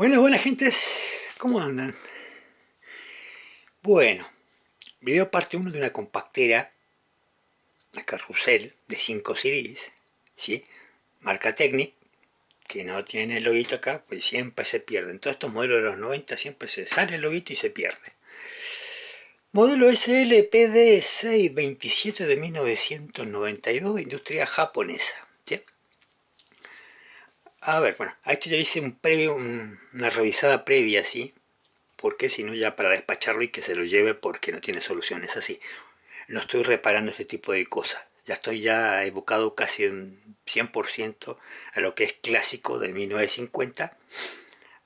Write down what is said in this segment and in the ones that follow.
Bueno, buenas gentes, ¿cómo andan? Bueno, video parte 1 de una compactera, la carrusel de 5 CDs, ¿sí? Marca Technic, que no tiene el loguito acá, pues siempre se pierde. En todos estos modelos de los 90 siempre se sale el loguito y se pierde. Modelo SLPD 627 de 1992, industria japonesa. A ver, bueno, a esto ya hice un una revisada previa, ¿sí? Porque si no, ya para despacharlo y que se lo lleve porque no tiene soluciones, así. No estoy reparando ese tipo de cosas. Ya estoy ya evocado casi un 100% a lo que es clásico de 1950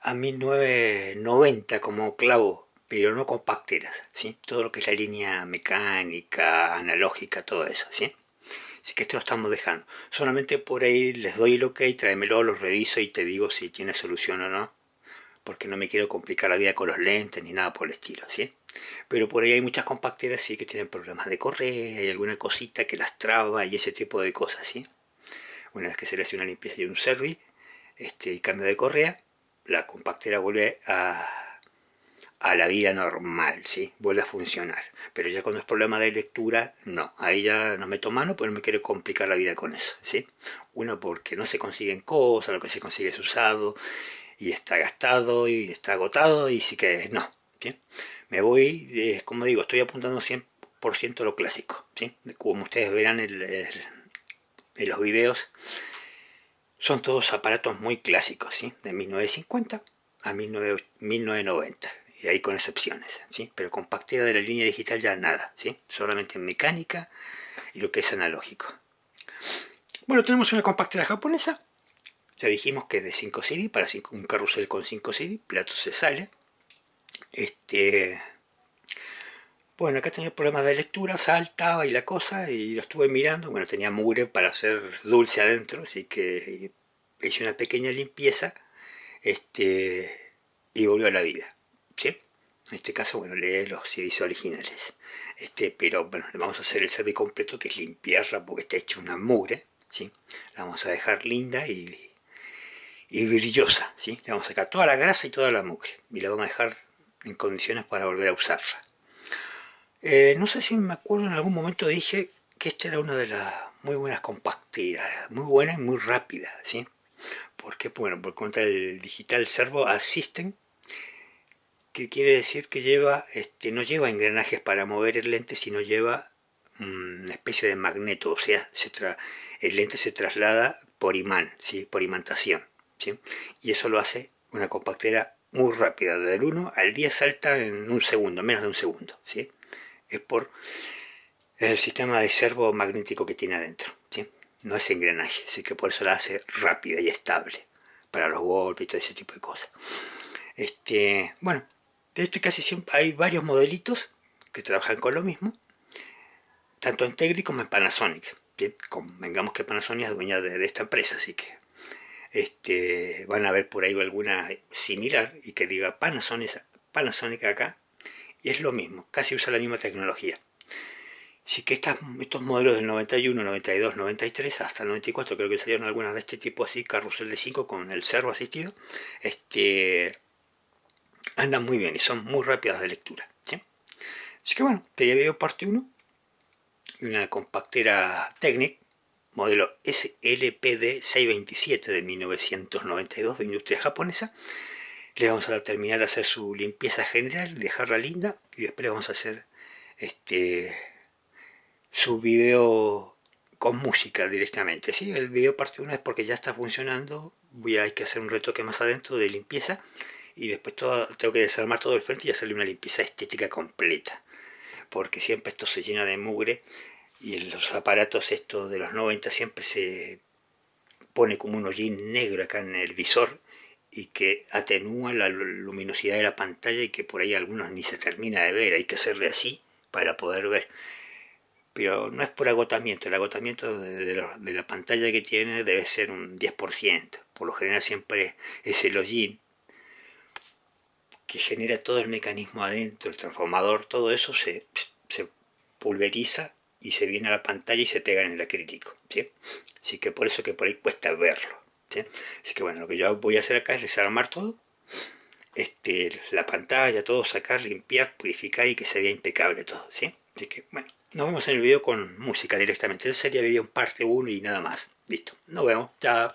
a 1990 como clavo, pero no con pacteras, ¿sí? Todo lo que es la línea mecánica, analógica, todo eso, ¿sí? Así que esto lo estamos dejando. Solamente por ahí les doy el ok, tráemelo, lo reviso y te digo si tiene solución o no. Porque no me quiero complicar la vida con los lentes ni nada por el estilo, ¿sí? Pero por ahí hay muchas compacteras sí que tienen problemas de correa hay alguna cosita que las traba y ese tipo de cosas, ¿sí? Una vez que se le hace una limpieza y un service este, y cambio de correa, la compactera vuelve a a la vida normal, ¿sí? Vuelve a funcionar. Pero ya cuando es problema de lectura, no. Ahí ya no meto mano, pues no me quiero complicar la vida con eso, ¿sí? Uno, porque no se consiguen cosas, lo que se consigue es usado, y está gastado, y está agotado, y sí que no, ¿sí? Me voy, como digo, estoy apuntando 100% a lo clásico, ¿sí? Como ustedes verán en los videos, son todos aparatos muy clásicos, ¿sí? De 1950 a 1990 y ahí con excepciones, ¿sí? Pero compactera de la línea digital ya nada, ¿sí? Solamente mecánica y lo que es analógico. Bueno, tenemos una compactera japonesa. Ya dijimos que es de 5 CD, para un carrusel con 5 CD, plato se sale. Este... Bueno, acá tenía problemas de lectura, saltaba y la cosa, y lo estuve mirando. Bueno, tenía mugre para hacer dulce adentro, así que hice una pequeña limpieza. Este... Y volvió a la vida. ¿sí? En este caso, bueno, lee los CDs originales. Este, pero bueno, le vamos a hacer el servicio completo, que es limpiarla porque está hecha una mugre, ¿sí? La vamos a dejar linda y, y brillosa, ¿sí? Le vamos a sacar toda la grasa y toda la mugre. Y la vamos a dejar en condiciones para volver a usarla. Eh, no sé si me acuerdo, en algún momento dije que esta era una de las muy buenas compacteras, muy buena y muy rápida, ¿sí? Porque, bueno, por cuenta del digital servo, asisten que quiere decir que lleva, este, no lleva engranajes para mover el lente, sino lleva mm, una especie de magneto, o sea, el lente se traslada por imán, ¿sí? por imantación. Y eso lo hace una compactera muy rápida, del 1 al 10 salta en un segundo, menos de un segundo. ¿sí? Es por el sistema de servo magnético que tiene adentro. ¿sí? No es engranaje, así que por eso la hace rápida y estable, para los golpes y todo ese tipo de cosas. Este, bueno, de este casi siempre hay varios modelitos que trabajan con lo mismo, tanto en Tegri como en Panasonic. Que convengamos que Panasonic es dueña de, esta empresa, así que este, van a ver por ahí alguna similar y que diga Panasonic, Panasonic acá. Y es lo mismo, casi usa la misma tecnología. Así que estos modelos del 91, 92, 93, hasta el 94, creo que salieron algunas de este tipo así, carrusel de 5 con el cerro asistido, este, andan muy bien y son muy rápidas de lectura. Así que bueno, te video parte 1 una compactera Technic modelo SLPD 627 de 1992 de industria japonesa. Le vamos a terminar de hacer su limpieza general, dejarla linda y después vamos a hacer este su video con música directamente. ¿sí? El video parte 1 es porque ya está funcionando, voy a, hay que hacer un retoque más adentro de limpieza y después todo, tengo que desarmar todo el frente y hacerle una limpieza estética completa. Porque siempre esto se llena de mugre y en los aparatos estos de los 90 siempre se pone como un hollín negro acá en el visor y que atenúa la luminosidad de la pantalla y que por ahí algunos ni se termina de ver, hay que hacerle así para poder ver. Pero no es por agotamiento, el agotamiento de, la, de la pantalla que tiene debe ser un 10%, por lo general siempre es el hollín que genera todo el mecanismo adentro, el transformador, todo eso se, se pulveriza y se viene a la pantalla y se pega en el acrílico. ¿sí? Así que por eso que por ahí cuesta verlo. ¿sí? Así que bueno, lo que yo voy a hacer acá es desarmar todo. Este, la pantalla, todo, sacar, limpiar, purificar y que se vea impecable todo. ¿sí? Así que bueno, nos vemos en el video con música directamente. sería video en parte 1 y nada más. Listo, nos vemos. Chao.